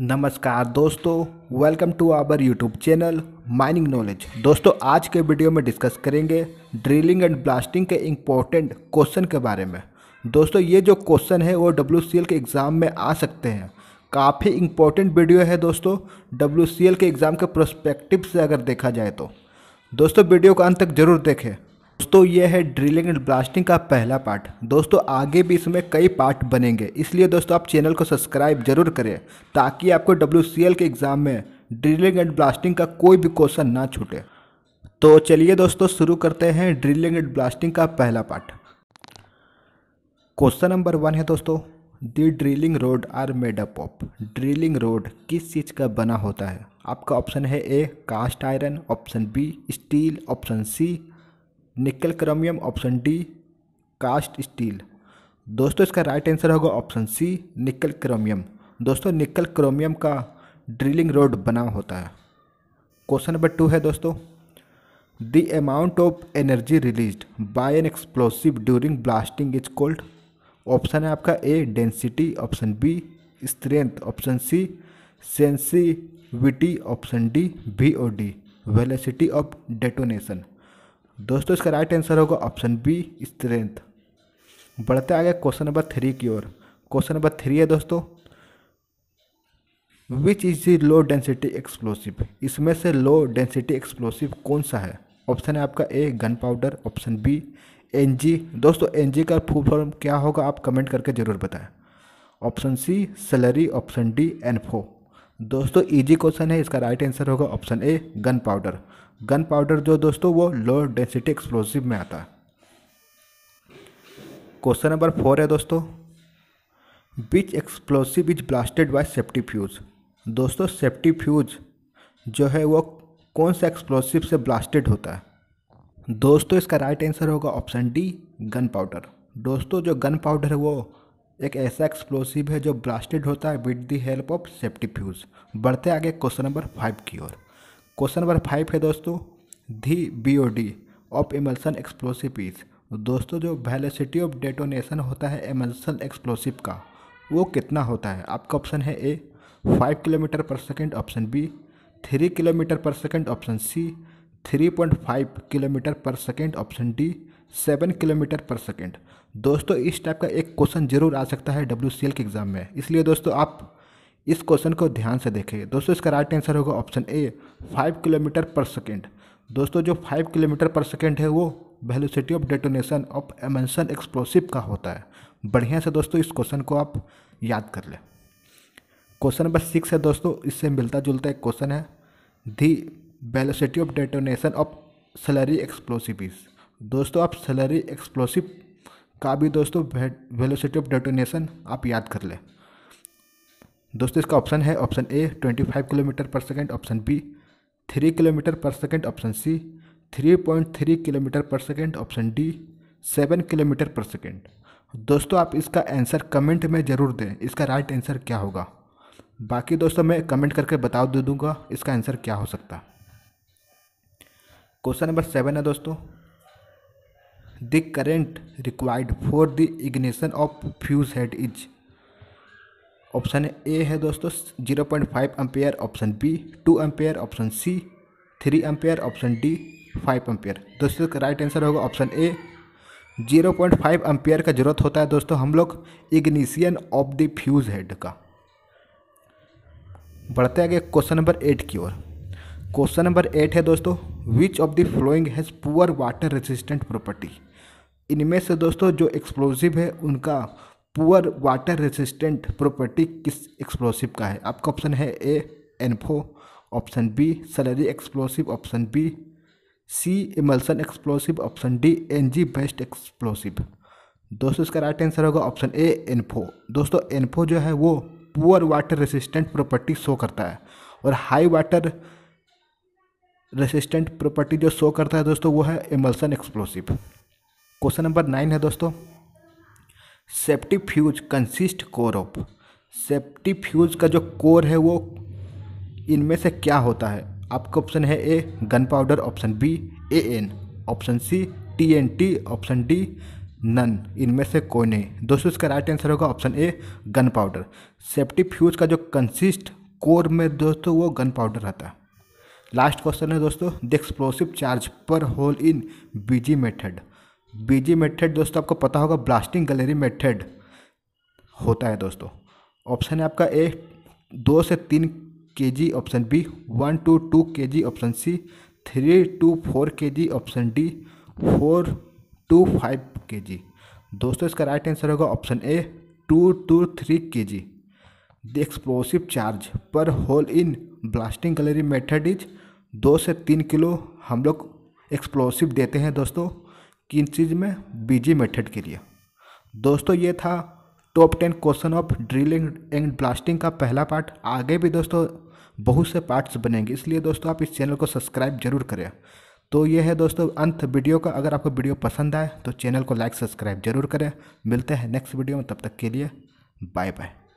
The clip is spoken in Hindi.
नमस्कार दोस्तों welcome to our YouTube channel mining knowledge दोस्तों आज के वीडियो में डिस्कस करेंगे ड्रिलिंग एंड ब्लास्टिंग के इम्पोर्टेंट क्वेश्चन के बारे में दोस्तों ये जो क्वेश्चन है वो डब्ल्यू के एग्ज़ाम में आ सकते हैं काफ़ी इम्पोर्टेंट वीडियो है दोस्तों डब्ल्यू के एग्ज़ाम के प्रोस्पेक्टिव से अगर देखा जाए तो दोस्तों वीडियो का अंत तक जरूर देखें दोस्तों यह है ड्रिलिंग एंड ब्लास्टिंग का पहला पार्ट दोस्तों आगे भी इसमें कई पार्ट बनेंगे इसलिए दोस्तों आप चैनल को सब्सक्राइब जरूर करें ताकि आपको डब्ल्यू के एग्ज़ाम में ड्रिलिंग एंड ब्लास्टिंग का कोई भी क्वेश्चन ना छूटे तो चलिए दोस्तों शुरू करते हैं ड्रिलिंग एंड ब्लास्टिंग का पहला पार्ट क्वेश्चन नंबर वन है दोस्तों the drilling rod are made up of drilling rod किस चीज़ का बना होता है आपका ऑप्शन है A cast iron option B steel option C nickel chromium option D cast steel दोस्तों इसका राइट आंसर होगा ऑप्शन सी निकल क्रोमियम दोस्तों निकल क्रोमियम का ड्रिलिंग रोड बना होता है क्वेश्चन नंबर टू है दोस्तों the amount of energy release by an explosive during blasting is cold option है आपका A density option B strength option C sensitivity option D V O D velocity of detonation दोस्तों इसका राइट आंसर होगा ऑप्शन बी स्ट्रेंथ बढ़ते आगे क्वेश्चन नंबर थ्री की ओर क्वेश्चन नंबर थ्री है दोस्तों which is the low density explosive इसमें से लो डेंसिटी एक्सप्लोसिव कौन सा है ऑप्शन है आपका A gun powder option B N G दोस्तों एन जी का फुल फॉर्म क्या होगा आप कमेंट करके ज़रूर बताएं option C slurry option D ANFO दोस्तों इजी क्वेश्चन है इसका राइट आंसर होगा option A gun powder gun powder जो दोस्तों वो लो डेंसिटी एक्सप्लोसिव में आता है क्वेश्चन नंबर फोर है दोस्तों which explosive is blasted by safety fuse दोस्तों सेफ्टी फ्यूज जो है वो कौन सा एक्सप्लोसिव से ब्लास्टेड होता है दोस्तों इसका राइट आंसर होगा ऑप्शन डी गन पाउडर दोस्तों जो गन पाउडर है वो एक ऐसा एक्सप्लोसिव है जो ब्लास्टेड होता है with the help of safety fuse बढ़ते आगे क्वेश्चन नंबर फाइव की ओर क्वेश्चन नंबर फाइव है दोस्तों the B O D of emulsion explosive is दोस्तों जो वैलिसिटी ऑफ डेटोनेशन होता है इमल्सन एक्सप्लोसिव का वो कितना होता है आपका ऑप्शन है A five kilometer per second option B three kilometer per second option C three point five kilometer per second option D seven kilometer per second दोस्तों इस टाइप का एक क्वेश्चन जरूर आ सकता है डब्ल्यू सी एल के एग्ज़ाम में इसलिए दोस्तों आप इस क्वेश्चन को ध्यान से देखें दोस्तों इसका राइट आंसर होगा option A five kilometer per second दोस्तों जो फाइव किलोमीटर पर सेकेंड है वो velocity of detonation of emulsion explosive का होता है बढ़िया से दोस्तों इस क्वेश्चन को आप याद कर लें क्वेश्चन नंबर सिक्स है दोस्तों इससे मिलता जुलता एक क्वेश्चन है the velocity of detonation of slurry explosives दोस्तों आप सैलरी एक्सप्लोसिव का भी दोस्तों वेलोसिटी ऑफ डेटोनेशन आप याद कर लें दोस्तों इसका ऑप्शन है option A twenty five kilometer per second option B three kilometer per second option C three point three kilometer per second option D seven kilometer per second दोस्तों आप इसका आंसर कमेंट में ज़रूर दें इसका राइट आंसर क्या होगा बाकी दोस्तों मैं कमेंट करके बता दे दूँगा इसका आंसर क्या हो सकता क्वेश्चन नंबर सेवन है दोस्तों the current required for the ignition of fuse head is option A है दोस्तों zero point five ampere option B two ampere option C three ampere option D five ampere दोस्तों का राइट आंसर होगा option A zero point five ampere का जरूरत होता है दोस्तों हम लोग ignition of the fuse head का बढ़ते आगे क्वेश्चन नंबर एट की ओर क्वेश्चन नंबर एट है दोस्तों which of the following has poor water resistant property इनमें से दोस्तों जो एक्सप्लोसिव है उनका पुअर वाटर रेजिस्टेंट प्रॉपर्टी किस एक्सप्लोसिव का है आपका ऑप्शन है A ANFO option B slurry explosive option B C emulsion explosive option D N G based explosive दोस्तों इसका राइट आंसर होगा ऑप्शन ए एनफो दोस्तों एनफो जो है वो poor water resistant property show करता है और हाई वाटर रेसिस्टेंट प्रॉपर्टी जो शो करता है दोस्तों वो है emulsion explosive question number nine है दोस्तों safety fuse consist core of safety fuse का जो कोर है वो इनमें से क्या होता है आपका ऑप्शन है A gun powder option B A N option C T N T option D none इनमें से कोई नहीं दोस्तों इसका राइट आंसर होगा option A gun powder safety fuse का जो कंसिस्ट कोर में दोस्तों वो गन पाउडर रहता है लास्ट क्वेश्चन है दोस्तों the explosive charge per hole in BG method BG method दोस्तों आपको पता होगा ब्लास्टिंग गैलरी मेथड होता है दोस्तों ऑप्शन है आपका ए दो से तीन K G option B one two two K G option C three two four K G option D four two five K G दोस्तों इसका राइट आंसर होगा option A two two three K G the explosive charge per hole in blasting gallery method is दो से तीन किलो हम लोग एक्सप्लोसिव देते हैं दोस्तों किन चीज़ में बीजी मेथड के लिए दोस्तों ये था top ten question of drilling and blasting का पहला पार्ट आगे भी दोस्तों बहुत से पार्ट्स बनेंगे इसलिए दोस्तों आप इस चैनल को सब्सक्राइब जरूर करें तो ये है दोस्तों अंत वीडियो का अगर आपको वीडियो पसंद आए तो चैनल को लाइक सब्सक्राइब जरूर करें मिलते हैं नेक्स्ट वीडियो में तब तक के लिए बाय बाय